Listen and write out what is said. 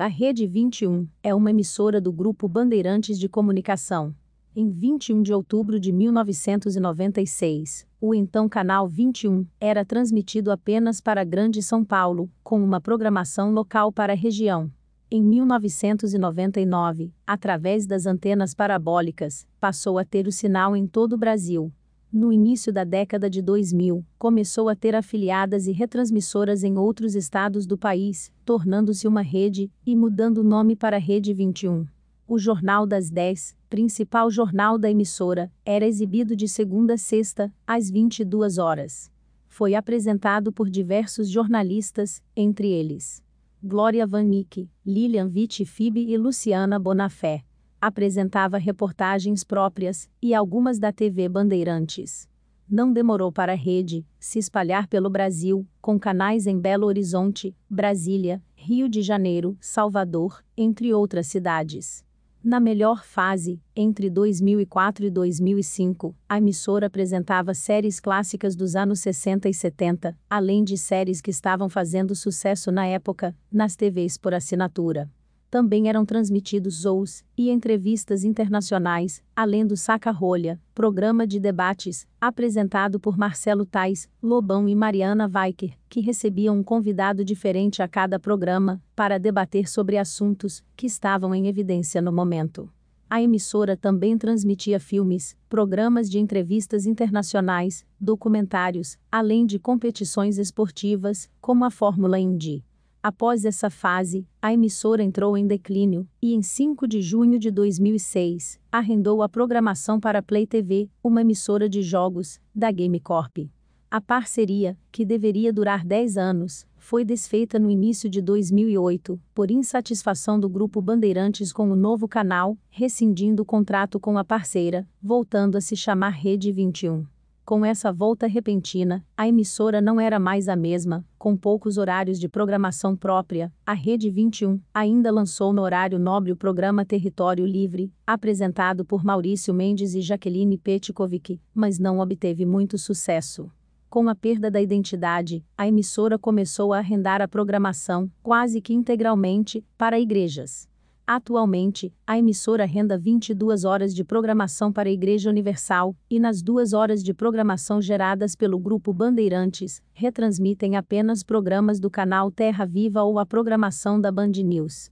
A Rede 21 é uma emissora do Grupo Bandeirantes de Comunicação. Em 21 de outubro de 1996, o então Canal 21 era transmitido apenas para Grande São Paulo, com uma programação local para a região. Em 1999, através das antenas parabólicas, passou a ter o sinal em todo o Brasil no início da década de 2000, começou a ter afiliadas e retransmissoras em outros estados do país, tornando-se uma rede e mudando o nome para Rede 21. O Jornal das 10, principal jornal da emissora, era exibido de segunda a sexta, às 22 horas. Foi apresentado por diversos jornalistas, entre eles Glória Van Nick, Lilian Vitti Fibe e Luciana Bonafé. Apresentava reportagens próprias e algumas da TV Bandeirantes. Não demorou para a rede se espalhar pelo Brasil, com canais em Belo Horizonte, Brasília, Rio de Janeiro, Salvador, entre outras cidades. Na melhor fase, entre 2004 e 2005, a emissora apresentava séries clássicas dos anos 60 e 70, além de séries que estavam fazendo sucesso na época, nas TVs por assinatura também eram transmitidos zoos e entrevistas internacionais, além do Saca-Rolha, programa de debates, apresentado por Marcelo Tais, Lobão e Mariana Weicker, que recebiam um convidado diferente a cada programa, para debater sobre assuntos que estavam em evidência no momento. A emissora também transmitia filmes, programas de entrevistas internacionais, documentários, além de competições esportivas, como a Fórmula Indy. Após essa fase, a emissora entrou em declínio e, em 5 de junho de 2006, arrendou a programação para Play TV, uma emissora de jogos, da GameCorp. A parceria, que deveria durar 10 anos, foi desfeita no início de 2008, por insatisfação do grupo Bandeirantes com o novo canal, rescindindo o contrato com a parceira, voltando a se chamar Rede 21. Com essa volta repentina, a emissora não era mais a mesma, com poucos horários de programação própria, a Rede 21 ainda lançou no horário nobre o programa Território Livre, apresentado por Maurício Mendes e Jaqueline Petkovic, mas não obteve muito sucesso. Com a perda da identidade, a emissora começou a arrendar a programação, quase que integralmente, para igrejas. Atualmente, a emissora renda 22 horas de programação para a Igreja Universal, e nas duas horas de programação geradas pelo Grupo Bandeirantes, retransmitem apenas programas do canal Terra Viva ou a programação da Band News.